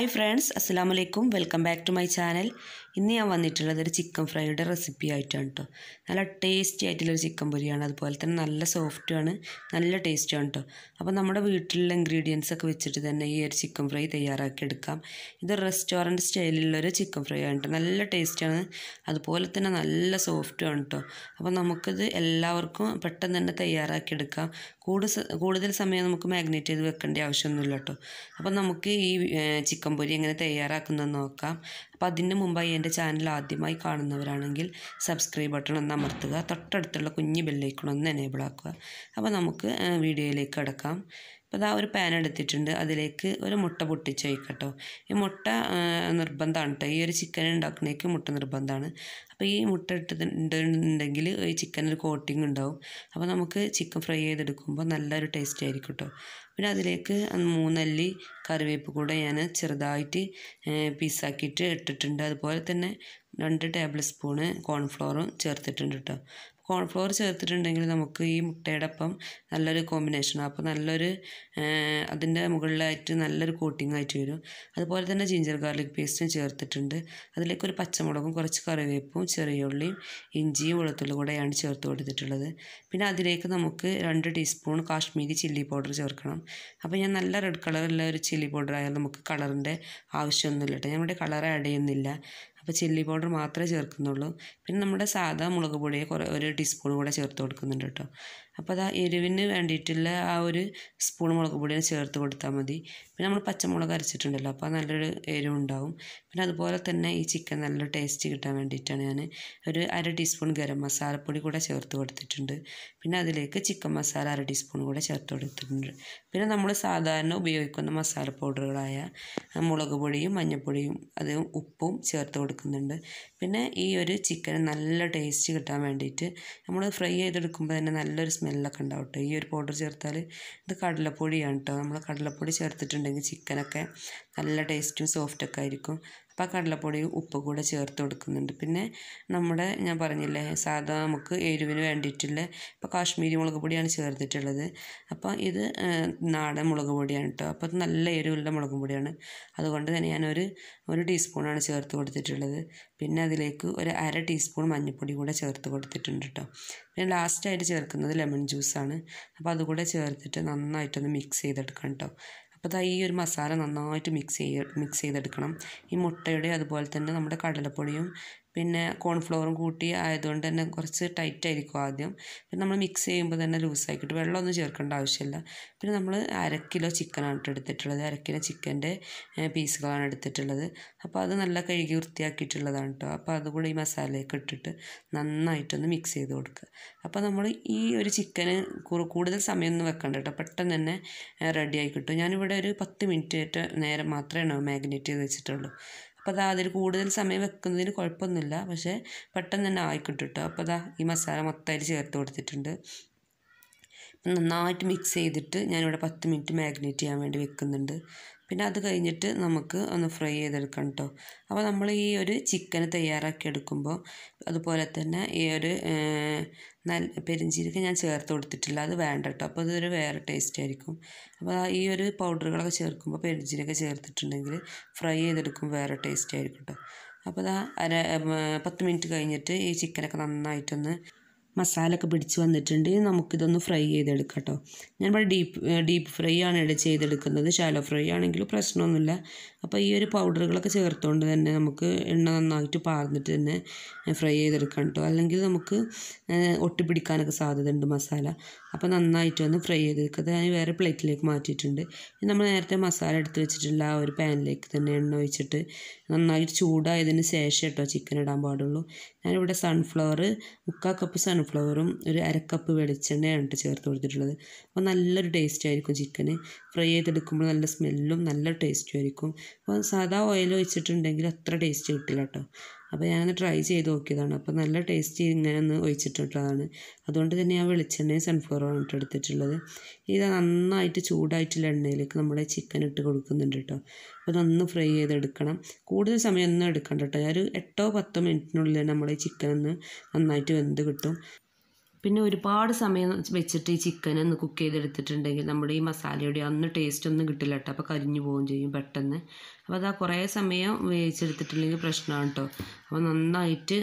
Hi friends, Assalamualaikum. Welcome back to my channel. ഇന്ന് ഞാൻ വന്നിട്ടുള്ളത് ഒരു ചിക്കൻ ഫ്രൈയുടെ റെസിപ്പി ആയിട്ടാണ് കേട്ടോ നല്ല ടേസ്റ്റി ആയിട്ടുള്ളൊരു ചിക്കൻ പൊരിയാണ് അതുപോലെ തന്നെ നല്ല സോഫ്റ്റുമാണ് നല്ല ടേസ്റ്റുമാണ് കേട്ടോ അപ്പോൾ നമ്മുടെ വീട്ടിലുള്ള ഇൻഗ്രീഡിയൻസ് ഒക്കെ വെച്ചിട്ട് തന്നെ ഈ ഒരു ചിക്കൻ ഫ്രൈ തയ്യാറാക്കി എടുക്കാം ഇത് റെസ്റ്റോറൻറ്റ് സ്റ്റൈലിലുള്ളൊരു ചിക്കൻ ഫ്രൈ ആണ് കേട്ടോ നല്ല ടേസ്റ്റാണ് അതുപോലെ തന്നെ നല്ല സോഫ്റ്റുമാണ് കേട്ടോ അപ്പോൾ നമുക്കിത് എല്ലാവർക്കും പെട്ടെന്ന് തന്നെ തയ്യാറാക്കി എടുക്കാം കൂടുതൽ കൂടുതൽ സമയം നമുക്ക് മാഗ്നേറ്റ് ചെയ്ത് വെക്കേണ്ട ആവശ്യമൊന്നുമില്ല കേട്ടോ അപ്പോൾ നമുക്ക് ഈ ചിക്കൻ പൊരി എങ്ങനെ തയ്യാറാക്കുന്നതെന്ന് നോക്കാം അപ്പം അതിന് മുമ്പായി എൻ്റെ ചാനൽ ആദ്യമായി കാണുന്നവരാണെങ്കിൽ സബ്സ്ക്രൈബ് ബട്ടൺ ഒന്ന് അമർത്തുക തൊട്ടടുത്തുള്ള കുഞ്ഞ് ബെല്ലൈക്കൺ ഒന്ന് എനേബിൾ ആക്കുക അപ്പോൾ നമുക്ക് വീഡിയോയിലേക്ക് കിടക്കാം അപ്പോൾ അതാ ഒരു പാൻ എടുത്തിട്ടുണ്ട് അതിലേക്ക് ഒരു മുട്ട പൊട്ടിച്ച് വയ്ക്കട്ടോ ഈ മുട്ട നിർബന്ധമാണ് കേട്ടോ ഈ ഒരു ചിക്കൻ ഉണ്ടാക്കുന്നേക്ക് മുട്ട നിർബന്ധമാണ് അപ്പോൾ ഈ മുട്ട ഇട്ടിട്ടുണ്ടെങ്കിൽ ഈ ചിക്കനിൽ കോട്ടിങ് ഉണ്ടാവും അപ്പോൾ നമുക്ക് ചിക്കൻ ഫ്രൈ ചെയ്തെടുക്കുമ്പോൾ നല്ലൊരു ടേസ്റ്റ് ആയിരിക്കും കേട്ടോ പിന്നെ അതിലേക്ക് മൂന്നല്ലി കറിവേപ്പ് കൂടെ ഞാൻ ചെറുതായിട്ട് പീസാക്കിയിട്ട് ഇട്ടിട്ടുണ്ട് അതുപോലെ തന്നെ രണ്ട് ടേബിൾ സ്പൂണ് കോൺഫ്ലോറും ചേർത്തിട്ടുണ്ട് കേട്ടോ കോൺഫ്ലവർ ചേർത്തിട്ടുണ്ടെങ്കിൽ നമുക്ക് ഈ മുട്ടയുടെ ഒപ്പം നല്ലൊരു കോമ്പിനേഷനാണ് അപ്പോൾ നല്ലൊരു അതിൻ്റെ മുകളിലായിട്ട് നല്ലൊരു കോട്ടിംഗ് ആയിട്ട് വരും അതുപോലെ തന്നെ ജിഞ്ചർ ഗാർലിക് പേസ്റ്റും ചേർത്തിട്ടുണ്ട് അതിലേക്ക് ഒരു പച്ചമുളകും കുറച്ച് കറിവേപ്പും ചെറിയ ഉള്ളിയും ഇഞ്ചിയും വെളുത്തുള്ളി കൂടെയാണ് ചേർത്ത് കൊടുത്തിട്ടുള്ളത് പിന്നെ അതിലേക്ക് നമുക്ക് രണ്ട് ടീസ്പൂൺ കാശ്മീരി ചില്ലി പൗഡർ ചേർക്കണം അപ്പോൾ ഞാൻ നല്ല റെഡ് കളറുള്ള ഒരു ചില്ലി പൗഡർ ആയാൽ നമുക്ക് കളറിൻ്റെ ആവശ്യമൊന്നുമില്ല കേട്ടോ ഞാൻ ഇവിടെ കളർ ആഡ് ചെയ്യുന്നില്ല അപ്പോൾ ചില്ലി പൗഡർ മാത്രമേ ചേർക്കുന്നുള്ളൂ പിന്നെ നമ്മുടെ സാധാ മുളക് കുറേ ഒരു ടീസ്പൂൺ കൂടെ ചേർത്ത് കൊടുക്കുന്നുണ്ട് കേട്ടോ അപ്പോൾ അത് എരിവിന് വേണ്ടിയിട്ടുള്ള ആ ഒരു സ്പൂൺ മുളക് പൊടിയാണ് ചേർത്ത് കൊടുത്താൽ മതി പിന്നെ നമ്മൾ പച്ചമുളക് അരച്ചിട്ടുണ്ടല്ലോ അപ്പോൾ നല്ലൊരു ഉണ്ടാവും പിന്നെ അതുപോലെ തന്നെ ഈ ചിക്കൻ നല്ല ടേസ്റ്റ് കിട്ടാൻ വേണ്ടിയിട്ടാണ് ഞാൻ ഒരു അര ടീസ്പൂൺ ഗരം മസാലപ്പൊടി കൂടെ ചേർത്ത് കൊടുത്തിട്ടുണ്ട് പിന്നെ അതിലേക്ക് ചിക്കൻ മസാല അര ടീസ്പൂൺ കൂടെ ചേർത്ത് കൊടുത്തിട്ടുണ്ട് പിന്നെ നമ്മൾ സാധാരണ ഉപയോഗിക്കുന്ന മസാല പൗഡറുകളായ മുളക് പൊടിയും മഞ്ഞൾപ്പൊടിയും അത് ഉപ്പും ചേർത്ത് കൊടുക്കുന്നുണ്ട് പിന്നെ ഈ ഒരു ചിക്കൻ നല്ല ടേസ്റ്റ് കിട്ടാൻ വേണ്ടിയിട്ട് നമ്മൾ ഫ്രൈ ചെയ്തെടുക്കുമ്പോൾ തന്നെ നല്ലൊരു സ്മെൽ സ്മെല്ലൊക്കെ ഉണ്ടാവും കേട്ടോ ഈ ഒരു പൗഡർ ചേർത്താൽ ഇത് കടലപ്പൊടിയാണ് കേട്ടോ നമ്മൾ കടലപ്പൊടി ചേർത്തിട്ടുണ്ടെങ്കിൽ ചിക്കനൊക്കെ നല്ല ടേസ്റ്റും സോഫ്റ്റൊക്കെ ആയിരിക്കും അപ്പോൾ ആ കടലപ്പൊടി ഉപ്പ് കൂടെ ചേർത്ത് കൊടുക്കുന്നുണ്ട് പിന്നെ നമ്മുടെ ഞാൻ പറഞ്ഞില്ലേ സാധാ നമുക്ക് എരിവിന് വേണ്ടിയിട്ടുള്ള ഇപ്പോൾ കാശ്മീരി മുളക് പൊടിയാണ് ചേർത്തിട്ടുള്ളത് അപ്പോൾ ഇത് നാടൻ മുളക് പൊടിയാണ് കേട്ടോ അപ്പോൾ നല്ല എരിവുള്ള മുളക് പൊടിയാണ് അതുകൊണ്ട് തന്നെ ഞാനൊരു ഒരു ടീസ്പൂണാണ് ചേർത്ത് കൊടുത്തിട്ടുള്ളത് പിന്നെ അതിലേക്ക് ഒരു അര ടീസ്പൂൺ മഞ്ഞൾപ്പൊടി കൂടെ ചേർത്ത് കൊടുത്തിട്ടുണ്ട് കേട്ടോ പിന്നെ ലാസ്റ്റായിട്ട് ചേർക്കുന്നത് ലെമൺ ജ്യൂസാണ് അപ്പോൾ അതുകൂടെ ചേർത്തിട്ട് നന്നായിട്ടൊന്ന് മിക്സ് ചെയ്തെടുക്കണം കേട്ടോ അപ്പോൾ ഈ ഒരു മസാല നന്നായിട്ട് മിക്സ് ചെയ്യ മിക്സ് ചെയ്തെടുക്കണം ഈ മുട്ടയുടെ അതുപോലെ തന്നെ നമ്മുടെ കടലപ്പൊടിയും പിന്നെ കോൺഫ്ലവറും കൂട്ടി ആയതുകൊണ്ട് തന്നെ കുറച്ച് ടൈറ്റ് ആയിരിക്കും ആദ്യം പിന്നെ നമ്മൾ മിക്സ് ചെയ്യുമ്പോൾ തന്നെ ലൂസായി കിട്ടും വെള്ളമൊന്നും ചേർക്കേണ്ട ആവശ്യമില്ല പിന്നെ നമ്മൾ അരക്കിലോ കിലോ ചിക്കനാണ് കേട്ടോ എടുത്തിട്ടുള്ളത് അരക്കിലോ കിലോ ചിക്കൻ്റെ പീസുകളാണ് എടുത്തിട്ടുള്ളത് അപ്പോൾ അത് നല്ല കഴുകി വൃത്തിയാക്കിയിട്ടുള്ളതാണ് കേട്ടോ അപ്പോൾ അതുകൂടെ ഈ മസാലയൊക്കെ ഇട്ടിട്ട് നന്നായിട്ടൊന്ന് മിക്സ് ചെയ്ത് കൊടുക്കുക അപ്പോൾ നമ്മൾ ഈ ഒരു ചിക്കന് കൂടുതൽ സമയമൊന്നും വെക്കണ്ട കേട്ടോ പെട്ടെന്ന് തന്നെ റെഡിയായി കിട്ടും ഞാനിവിടെ ഒരു പത്ത് മിനിറ്റ് നേരം മാത്രമേ മാഗ്നേറ്റ് ചെയ്ത് വെച്ചിട്ടുള്ളൂ അപ്പോൾ അതാ അതിൽ കൂടുതൽ സമയം വെക്കുന്നതിന് കുഴപ്പമൊന്നുമില്ല പക്ഷേ പെട്ടെന്ന് തന്നെ ആയിക്കിട്ടും കേട്ടോ അപ്പോൾ അതാ ഈ മസാല മൊത്തം അതിൽ ചേർത്ത് കൊടുത്തിട്ടുണ്ട് നന്നായിട്ട് മിക്സ് ചെയ്തിട്ട് ഞാനിവിടെ പത്ത് മിനിറ്റ് മാഗ്നേറ്റ് ചെയ്യാൻ വേണ്ടി വെക്കുന്നുണ്ട് പിന്നെ അത് കഴിഞ്ഞിട്ട് നമുക്ക് ഒന്ന് ഫ്രൈ ചെയ്തെടുക്കണം കേട്ടോ അപ്പോൾ നമ്മൾ ഈ ഒരു ചിക്കൻ തയ്യാറാക്കി എടുക്കുമ്പോൾ അതുപോലെ തന്നെ ഈ ഒരു നല്ല പെരിഞ്ചീരക്ക ഞാൻ ചേർത്ത് കൊടുത്തിട്ടില്ല അത് വേണ്ട കേട്ടോ അപ്പോൾ അതൊരു വേറെ ടേസ്റ്റ് ആയിരിക്കും അപ്പോൾ ഈ ഒരു പൗഡറുകളൊക്കെ ചേർക്കുമ്പോൾ പെരിഞ്ചീരക്ക ചേർത്തിട്ടുണ്ടെങ്കിൽ ഫ്രൈ ചെയ്തെടുക്കുമ്പോൾ വേറെ ടേസ്റ്റ് ആയിരിക്കും കേട്ടോ അപ്പോൾ ഇതാ അര പത്ത് മിനിറ്റ് കഴിഞ്ഞിട്ട് ഈ ചിക്കനൊക്കെ നന്നായിട്ടൊന്ന് മസാലയൊക്കെ പിടിച്ച് വന്നിട്ടുണ്ട് നമുക്കിതൊന്ന് ഫ്രൈ ചെയ്തെടുക്കാം കേട്ടോ ഇവിടെ ഡീപ്പ് ഡീപ്പ് ഫ്രൈ ആണ് ഇവിടെ ചെയ്തെടുക്കുന്നത് ഷാലോ ഫ്രൈ ആണെങ്കിലും പ്രശ്നമൊന്നുമില്ല അപ്പോൾ ഈ ഒരു പൗഡറുകളൊക്കെ ചേർത്തുകൊണ്ട് തന്നെ നമുക്ക് എണ്ണ നന്നായിട്ട് പാർന്നിട്ട് തന്നെ ഫ്രൈ ചെയ്തെടുക്കാം കേട്ടോ അല്ലെങ്കിൽ നമുക്ക് ഒട്ടിപ്പിടിക്കാനൊക്കെ ഉണ്ട് മസാല അപ്പോൾ നന്നായിട്ട് ഒന്ന് ഫ്രൈ ചെയ്തെടുക്കുക ഞാൻ വേറെ പ്ലേറ്റിലേക്ക് മാറ്റിയിട്ടുണ്ട് നമ്മൾ നേരത്തെ മസാല എടുത്ത് വെച്ചിട്ടുള്ള ആ ഒരു പാനിലേക്ക് തന്നെ എണ്ണ ഒഴിച്ചിട്ട് നന്നായിട്ട് ചൂടായതിന് ശേഷം കേട്ടോ ചിക്കൻ ഇടാൻ പാടുള്ളൂ ഞാനിവിടെ സൺഫ്ലവർ മുക്കാൽ കപ്പ് സൺ സൺഫ്ലവറും ഒരു അരക്കപ്പ് വെളിച്ചെണ്ണയാണ് കേട്ടോ ചേർത്ത് കൊടുത്തിട്ടുള്ളത് അപ്പോൾ നല്ലൊരു ടേസ്റ്റ് ആയിരിക്കും ചിക്കന് ഫ്രൈ ചെയ്തെടുക്കുമ്പോൾ നല്ല സ്മെല്ലും നല്ല ടേസ്റ്റും ആയിരിക്കും അപ്പോൾ സാധാ ഓയിൽ വെച്ചിട്ടുണ്ടെങ്കിൽ അത്ര ടേസ്റ്റ് കിട്ടില്ല കേട്ടോ അപ്പോൾ ഞാനത് ട്രൈ ചെയ്ത് നോക്കിയതാണ് അപ്പോൾ നല്ല ടേസ്റ്റ് ഇങ്ങനെ ഒന്ന് ഒഴിച്ചിട്ടിട്ടതാണ് അതുകൊണ്ട് തന്നെ ഞാൻ വെളിച്ചെണ്ണയും സൺഫ്ലവറുമാണ് കേട്ടോ എടുത്തിട്ടുള്ളത് ഇത് നന്നായിട്ട് ചൂടായിട്ടുള്ള എണ്ണയിലേക്ക് നമ്മുടെ ചിക്കൻ ഇട്ട് കൊടുക്കുന്നുണ്ട് കേട്ടോ അപ്പോൾ നന്ന് ഫ്രൈ ചെയ്തെടുക്കണം കൂടുതൽ സമയം ഒന്നും എടുക്കണ്ട കേട്ടോ ഒരു എട്ടോ പത്തോ മിനിറ്റിനുള്ളിൽ നമ്മുടെ ചിക്കൻ ഒന്ന് നന്നായിട്ട് വെന്ത് കിട്ടും പിന്നെ ഒരുപാട് സമയം വെച്ചിട്ട് ഈ ചിക്കൻ ഒന്ന് കുക്ക് ചെയ്തെടുത്തിട്ടുണ്ടെങ്കിൽ നമ്മുടെ ഈ മസാലയുടെ അന്ന് ടേസ്റ്റ് ഒന്നും കിട്ടില്ല കേട്ടോ അപ്പോൾ കരിഞ്ഞു പോവുകയും ചെയ്യും പെട്ടെന്ന് അപ്പോൾ അതാ കുറേ സമയം വേവിച്ചെടുത്തിട്ടില്ലെങ്കിൽ പ്രശ്നമാണ് കേട്ടോ അപ്പോൾ നന്നായിട്ട്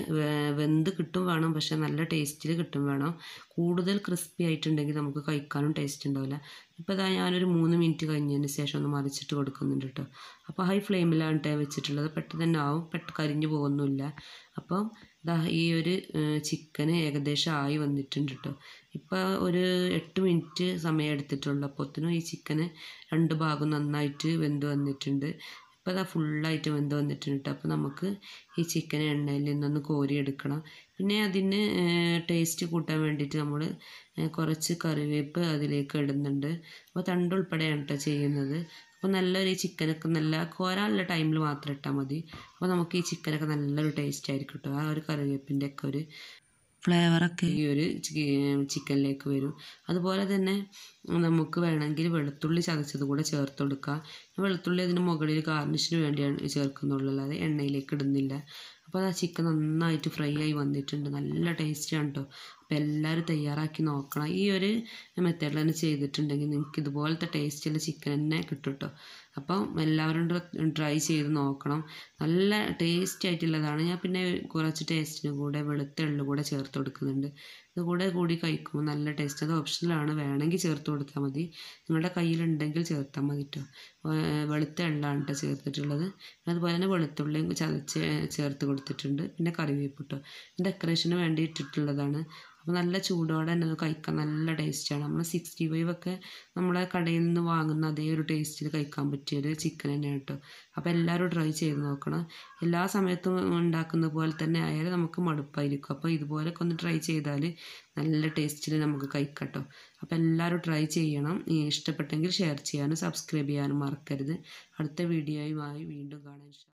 വെന്ത് കിട്ടും വേണം പക്ഷേ നല്ല ടേസ്റ്റിൽ കിട്ടും വേണം കൂടുതൽ ക്രിസ്പി ആയിട്ടുണ്ടെങ്കിൽ നമുക്ക് കഴിക്കാനും ടേസ്റ്റ് ഉണ്ടാവില്ല ഇപ്പോൾ ഇതാ ഞാനൊരു മൂന്ന് മിനിറ്റ് കഴിഞ്ഞതിന് ശേഷം ഒന്ന് മറിച്ചിട്ട് കൊടുക്കുന്നുണ്ട് കേട്ടോ അപ്പോൾ ഹൈ ഫ്ലെയിമിലാണ് കേട്ടോ വെച്ചിട്ടുള്ളത് പെട്ടെന്ന് തന്നെ ആവും പെട്ട് കരിഞ്ഞു പോകുന്നില്ല അപ്പം ദാ ഈ ഒരു ചിക്കൻ ഏകദേശം ആയി വന്നിട്ടുണ്ട് കേട്ടോ ഇപ്പോൾ ഒരു എട്ട് മിനിറ്റ് സമയം എടുത്തിട്ടുള്ളൂ അപ്പോഴത്തേനും ഈ ചിക്കന് രണ്ട് ഭാഗം നന്നായിട്ട് വെന്ത് വന്നിട്ടുണ്ട് ഇപ്പോൾ അതാ ഫുള്ളായിട്ട് വെന്ത് വന്നിട്ടുണ്ട് കേട്ടോ അപ്പോൾ നമുക്ക് ഈ ചിക്കൻ എണ്ണയിൽ നിന്നൊന്ന് കോരിയെടുക്കണം പിന്നെ അതിന് ടേസ്റ്റ് കൂട്ടാൻ വേണ്ടിയിട്ട് നമ്മൾ കുറച്ച് കറിവേപ്പ് അതിലേക്ക് ഇടുന്നുണ്ട് അപ്പോൾ തണ്ടുൾപ്പെടെയാണ് കേട്ടോ ചെയ്യുന്നത് അപ്പോൾ നല്ലൊരു ചിക്കനൊക്കെ നല്ല കോരാനുള്ള ടൈമിൽ മാത്രം ഇട്ടാൽ മതി അപ്പോൾ നമുക്ക് ഈ ചിക്കനൊക്കെ നല്ലൊരു ടേസ്റ്റ് ആയിരിക്കും കേട്ടോ ആ ഒരു കറിവേപ്പിൻ്റെ ഒക്കെ ഒരു ഫ്ലേവറൊക്കെ ഈ ഒരു ചിക്കനിലേക്ക് വരും അതുപോലെ തന്നെ നമുക്ക് വേണമെങ്കിൽ വെളുത്തുള്ളി ചതച്ചത് കൂടെ ചേർത്ത് കൊടുക്കാം വെളുത്തുള്ളി അതിന് മുകളിൽ ഗാർണിഷിന് വേണ്ടിയാണ് ചേർക്കുന്നുള്ളത് അല്ലാതെ എണ്ണയിലേക്ക് ഇടുന്നില്ല അപ്പോൾ അത് ആ ചിക്കൻ നന്നായിട്ട് ഫ്രൈ ആയി വന്നിട്ടുണ്ട് നല്ല ടേസ്റ്റാണ് കേട്ടോ അപ്പോൾ എല്ലാവരും തയ്യാറാക്കി നോക്കണം ഈ ഒരു മെത്തേഡിൽ തന്നെ ചെയ്തിട്ടുണ്ടെങ്കിൽ നിങ്ങൾക്ക് ഇതുപോലത്തെ ടേസ്റ്റുള്ള ചിക്കൻ തന്നെ കിട്ടും കേട്ടോ അപ്പം എല്ലാവരും ട്രൈ ചെയ്ത് നോക്കണം നല്ല ടേസ്റ്റി ആയിട്ടുള്ളതാണ് ഞാൻ പിന്നെ കുറച്ച് ടേസ്റ്റിന് കൂടെ വെളുത്തുള്ളി കൂടെ ചേർത്ത് കൊടുക്കുന്നുണ്ട് ഇത് കൂടെ കൂടി കഴിക്കുമ്പോൾ നല്ല ടേസ്റ്റ് അത് ഓപ്ഷനിലാണ് വേണമെങ്കിൽ ചേർത്ത് കൊടുത്താൽ മതി നിങ്ങളുടെ കയ്യിലുണ്ടെങ്കിൽ ചേർത്താൽ മതി കേട്ടോ വെളുത്ത എള്ളാണ് കേട്ടോ ചേർത്തിട്ടുള്ളത് അതുപോലെ തന്നെ വെളുത്തുള്ളിയും ചതച്ച് ചേർത്ത് കൊടുത്തിട്ടുണ്ട് പിന്നെ കറിവേപ്പ് കേട്ടോ ഡെക്കറേഷന് വേണ്ടി ഇട്ടിട്ടുള്ളതാണ് അപ്പോൾ നല്ല ചൂടോടെ തന്നെ അത് കഴിക്കാൻ നല്ല ടേസ്റ്റാണ് നമ്മൾ സിക്സ്റ്റി ഫൈവ് ഒക്കെ നമ്മളെ കടയിൽ നിന്ന് വാങ്ങുന്ന അതേ ഒരു ടേസ്റ്റിൽ കഴിക്കാൻ പറ്റും കിട്ടിയത് ചിക്കൻ തന്നെയാണ് കേട്ടോ അപ്പോൾ എല്ലാവരും ട്രൈ ചെയ്ത് നോക്കണം എല്ലാ സമയത്തും ഉണ്ടാക്കുന്ന പോലെ തന്നെ ആയാലും നമുക്ക് മടുപ്പായിരിക്കും അപ്പോൾ ഇതുപോലൊക്കെ ഒന്ന് ട്രൈ ചെയ്താൽ നല്ല ടേസ്റ്റിൽ നമുക്ക് കഴിക്കട്ടോ അപ്പോൾ എല്ലാവരും ട്രൈ ചെയ്യണം ഇഷ്ടപ്പെട്ടെങ്കിൽ ഷെയർ ചെയ്യാനും സബ്സ്ക്രൈബ് ചെയ്യാനും മറക്കരുത് അടുത്ത വീഡിയോയുമായി വീണ്ടും കാണാൻ